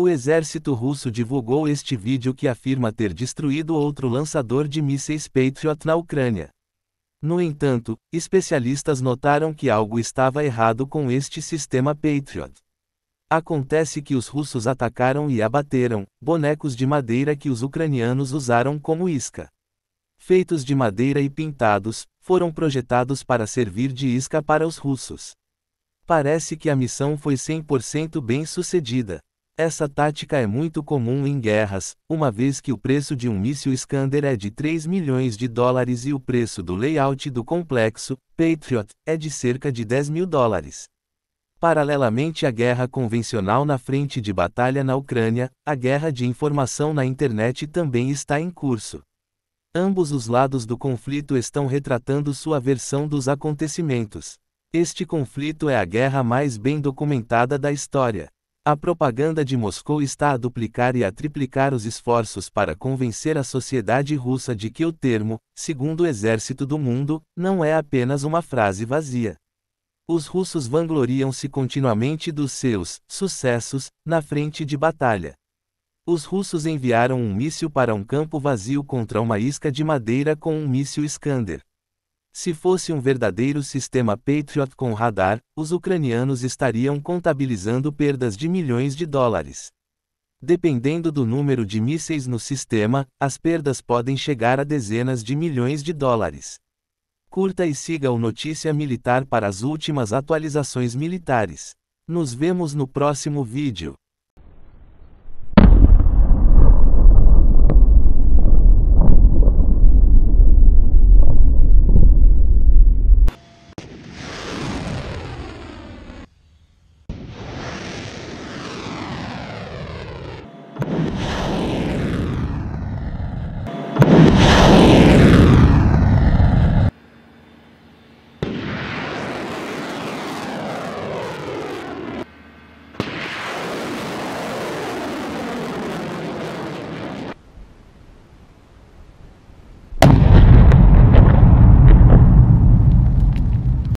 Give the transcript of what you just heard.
O exército russo divulgou este vídeo que afirma ter destruído outro lançador de mísseis Patriot na Ucrânia. No entanto, especialistas notaram que algo estava errado com este sistema Patriot. Acontece que os russos atacaram e abateram bonecos de madeira que os ucranianos usaram como isca. Feitos de madeira e pintados, foram projetados para servir de isca para os russos. Parece que a missão foi 100% bem sucedida. Essa tática é muito comum em guerras, uma vez que o preço de um míssil Scander é de 3 milhões de dólares e o preço do layout do complexo, Patriot, é de cerca de 10 mil dólares. Paralelamente à guerra convencional na frente de batalha na Ucrânia, a guerra de informação na internet também está em curso. Ambos os lados do conflito estão retratando sua versão dos acontecimentos. Este conflito é a guerra mais bem documentada da história. A propaganda de Moscou está a duplicar e a triplicar os esforços para convencer a sociedade russa de que o termo, segundo o exército do mundo, não é apenas uma frase vazia. Os russos vangloriam-se continuamente dos seus sucessos na frente de batalha. Os russos enviaram um míssil para um campo vazio contra uma isca de madeira com um míssil Scander. Se fosse um verdadeiro sistema Patriot com radar, os ucranianos estariam contabilizando perdas de milhões de dólares. Dependendo do número de mísseis no sistema, as perdas podem chegar a dezenas de milhões de dólares. Curta e siga o Notícia Militar para as últimas atualizações militares. Nos vemos no próximo vídeo.